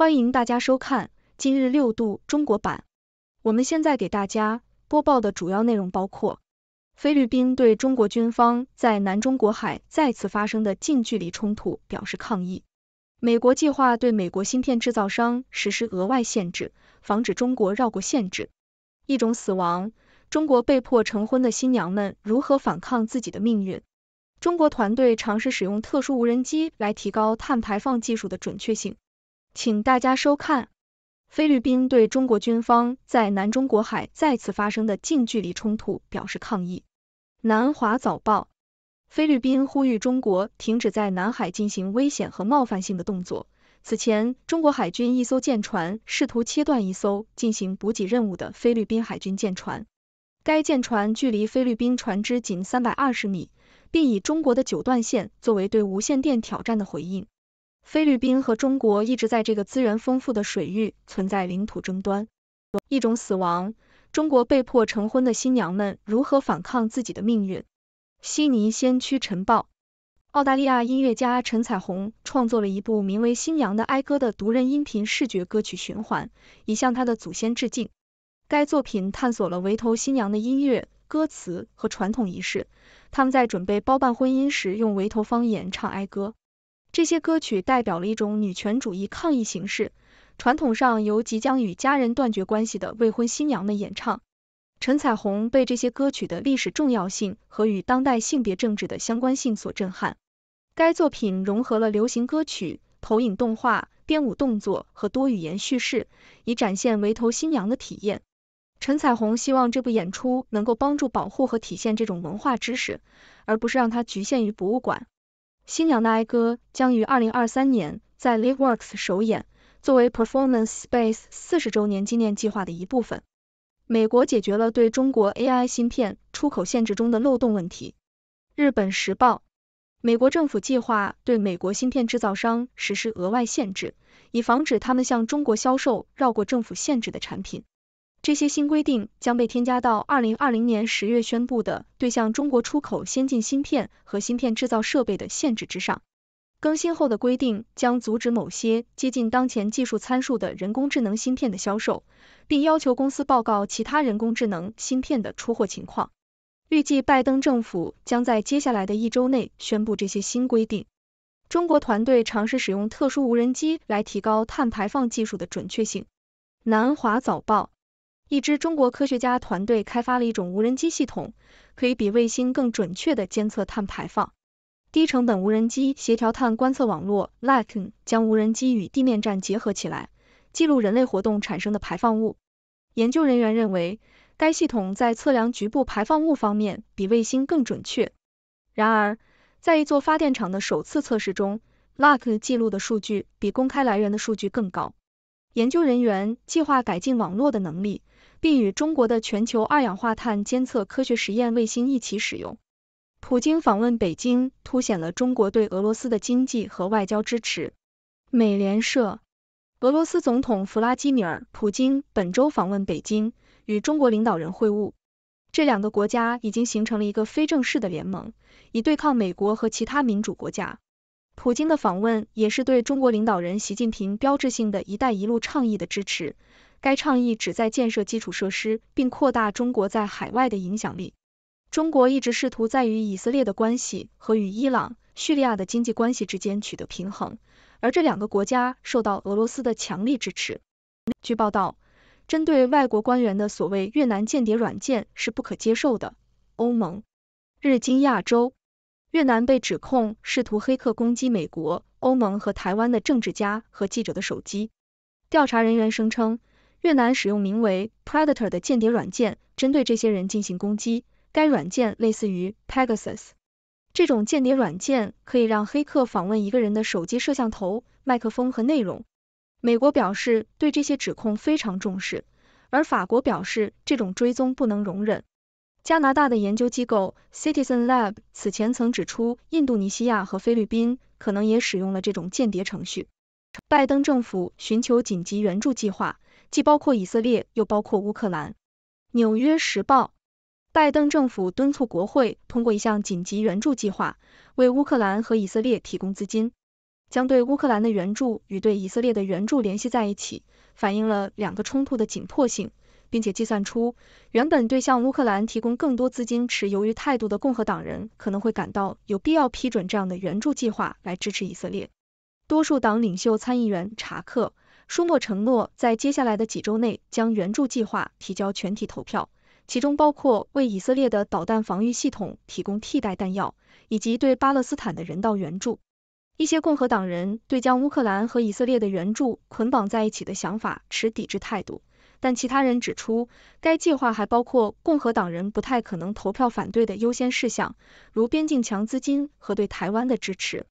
欢迎大家收看今日六度中国版。我们现在给大家播报的主要内容包括：菲律宾对中国军方在南中国海再次发生的近距离冲突表示抗议；美国计划对美国芯片制造商实施额外限制，防止中国绕过限制；一种死亡；中国被迫成婚的新娘们如何反抗自己的命运；中国团队尝试使用特殊无人机来提高碳排放技术的准确性。请大家收看，菲律宾对中国军方在南中国海再次发生的近距离冲突表示抗议。南华早报，菲律宾呼吁中国停止在南海进行危险和冒犯性的动作。此前，中国海军一艘舰船试图切断一艘进行补给任务的菲律宾海军舰船，该舰船距离菲律宾船只仅三百二十米，并以中国的九段线作为对无线电挑战的回应。菲律宾和中国一直在这个资源丰富的水域存在领土争端。一种死亡，中国被迫成婚的新娘们如何反抗自己的命运？悉尼先驱晨报，澳大利亚音乐家陈彩虹创作了一部名为《新娘的哀歌》的独人音频视觉歌曲循环，以向她的祖先致敬。该作品探索了围头新娘的音乐、歌词和传统仪式，他们在准备包办婚姻时用围头方言唱哀歌。这些歌曲代表了一种女权主义抗议形式，传统上由即将与家人断绝关系的未婚新娘们演唱。陈彩虹被这些歌曲的历史重要性和与当代性别政治的相关性所震撼。该作品融合了流行歌曲、投影动画、编舞动作和多语言叙事，以展现围头新娘的体验。陈彩虹希望这部演出能够帮助保护和体现这种文化知识，而不是让它局限于博物馆。《新娘的哀歌》将于二零二三年在 Live Works 首演，作为 Performance Space 四十周年纪念计划的一部分。美国解决了对中国 AI 芯片出口限制中的漏洞问题。日本时报：美国政府计划对美国芯片制造商实施额外限制，以防止他们向中国销售绕过政府限制的产品。这些新规定将被添加到二零二零年十月宣布的对向中国出口先进芯片和芯片制造设备的限制之上。更新后的规定将阻止某些接近当前技术参数的人工智能芯片的销售，并要求公司报告其他人工智能芯片的出货情况。预计拜登政府将在接下来的一周内宣布这些新规定。中国团队尝试使用特殊无人机来提高碳排放技术的准确性。南华早报。一支中国科学家团队开发了一种无人机系统，可以比卫星更准确的监测碳排放。低成本无人机协调碳观测网络 （Lack） 将无人机与地面站结合起来，记录人类活动产生的排放物。研究人员认为，该系统在测量局部排放物方面比卫星更准确。然而，在一座发电厂的首次测试中，Lack 记录的数据比公开来源的数据更高。研究人员计划改进网络的能力。并与中国的全球二氧化碳监测科学实验卫星一起使用。普京访问北京，凸显了中国对俄罗斯的经济和外交支持。美联社，俄罗斯总统弗拉基米尔·普京本周访问北京，与中国领导人会晤。这两个国家已经形成了一个非正式的联盟，以对抗美国和其他民主国家。普京的访问也是对中国领导人习近平标志性的一带一路倡议的支持。该倡议旨在建设基础设施，并扩大中国在海外的影响力。中国一直试图在与以色列的关系和与伊朗、叙利亚的经济关系之间取得平衡，而这两个国家受到俄罗斯的强力支持。据报道，针对外国官员的所谓越南间谍软件是不可接受的。欧盟、日经亚洲，越南被指控试图黑客攻击美国、欧盟和台湾的政治家和记者的手机。调查人员声称。越南使用名为 Predator 的间谍软件，针对这些人进行攻击。该软件类似于 Pegasus，这种间谍软件可以让黑客访问一个人的手机摄像头、麦克风和内容。美国表示对这些指控非常重视，而法国表示这种追踪不能容忍。加拿大的研究机构 Citizen Lab 此前曾指出，印度尼西亚和菲律宾可能也使用了这种间谍程序。拜登政府寻求紧急援助计划。既包括以色列，又包括乌克兰。《纽约时报》拜登政府敦促国会通过一项紧急援助计划，为乌克兰和以色列提供资金，将对乌克兰的援助与对以色列的援助联系在一起，反映了两个冲突的紧迫性，并且计算出，原本对向乌克兰提供更多资金持犹豫态度的共和党人可能会感到有必要批准这样的援助计划来支持以色列。多数党领袖参议员查克。舒默承诺在接下来的几周内将援助计划提交全体投票，其中包括为以色列的导弹防御系统提供替代弹药，以及对巴勒斯坦的人道援助。一些共和党人对将乌克兰和以色列的援助捆绑在一起的想法持抵制态度，但其他人指出，该计划还包括共和党人不太可能投票反对的优先事项，如边境强资金和对台湾的支持。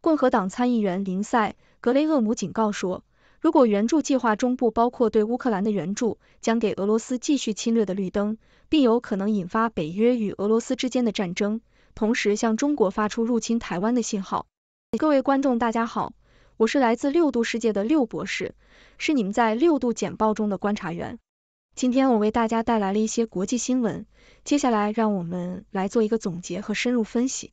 共和党参议员林赛·格雷厄姆警告说。如果援助计划中不包括对乌克兰的援助，将给俄罗斯继续侵略的绿灯，并有可能引发北约与俄罗斯之间的战争，同时向中国发出入侵台湾的信号。各位观众，大家好，我是来自六度世界的六博士，是你们在六度简报中的观察员。今天我为大家带来了一些国际新闻，接下来让我们来做一个总结和深入分析。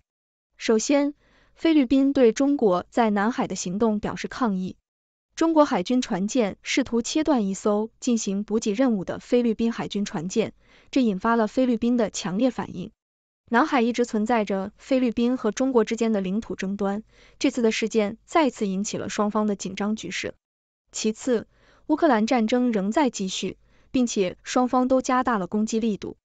首先，菲律宾对中国在南海的行动表示抗议。中国海军船舰试图切断一艘进行补给任务的菲律宾海军船舰，这引发了菲律宾的强烈反应。南海一直存在着菲律宾和中国之间的领土争端，这次的事件再次引起了双方的紧张局势。其次，乌克兰战争仍在继续，并且双方都加大了攻击力度。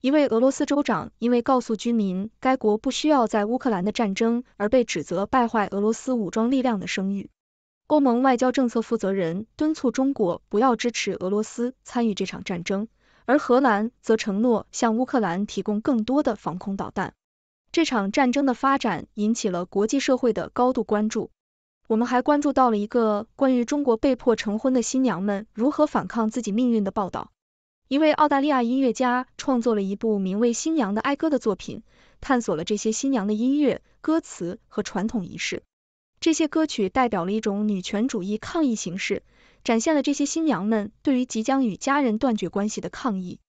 一位俄罗斯州长因为告诉居民该国不需要在乌克兰的战争，而被指责败坏俄罗斯武装力量的声誉。欧盟外交政策负责人敦促中国不要支持俄罗斯参与这场战争，而荷兰则承诺向乌克兰提供更多的防空导弹。这场战争的发展引起了国际社会的高度关注。我们还关注到了一个关于中国被迫成婚的新娘们如何反抗自己命运的报道。一位澳大利亚音乐家创作了一部名为《新娘的哀歌》的作品，探索了这些新娘的音乐、歌词和传统仪式。这些歌曲代表了一种女权主义抗议形式，展现了这些新娘们对于即将与家人断绝关系的抗议。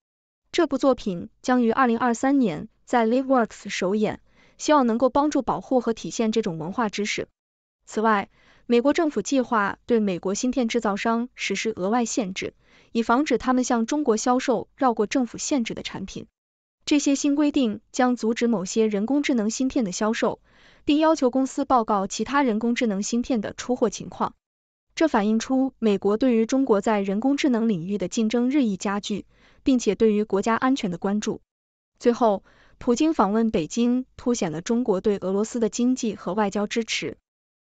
这部作品将于二零二三年在 Live Works 首演，希望能够帮助保护和体现这种文化知识。此外，美国政府计划对美国芯片制造商实施额外限制，以防止他们向中国销售绕过政府限制的产品。这些新规定将阻止某些人工智能芯片的销售，并要求公司报告其他人工智能芯片的出货情况。这反映出美国对于中国在人工智能领域的竞争日益加剧，并且对于国家安全的关注。最后，普京访问北京凸显了中国对俄罗斯的经济和外交支持。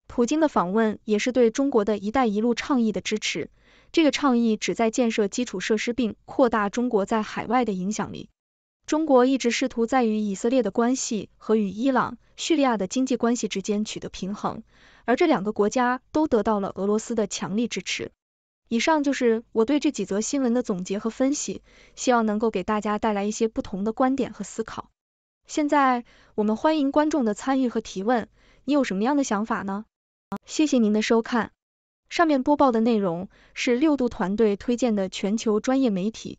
普京的访问也是对中国的一带一路倡议的支持。这个倡议旨在建设基础设施并扩大中国在海外的影响力。中国一直试图在与以色列的关系和与伊朗、叙利亚的经济关系之间取得平衡，而这两个国家都得到了俄罗斯的强力支持。以上就是我对这几则新闻的总结和分析，希望能够给大家带来一些不同的观点和思考。现在我们欢迎观众的参与和提问，你有什么样的想法呢？谢谢您的收看，上面播报的内容是六度团队推荐的全球专业媒体。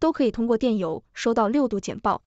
都可以通过电邮收到六度简报。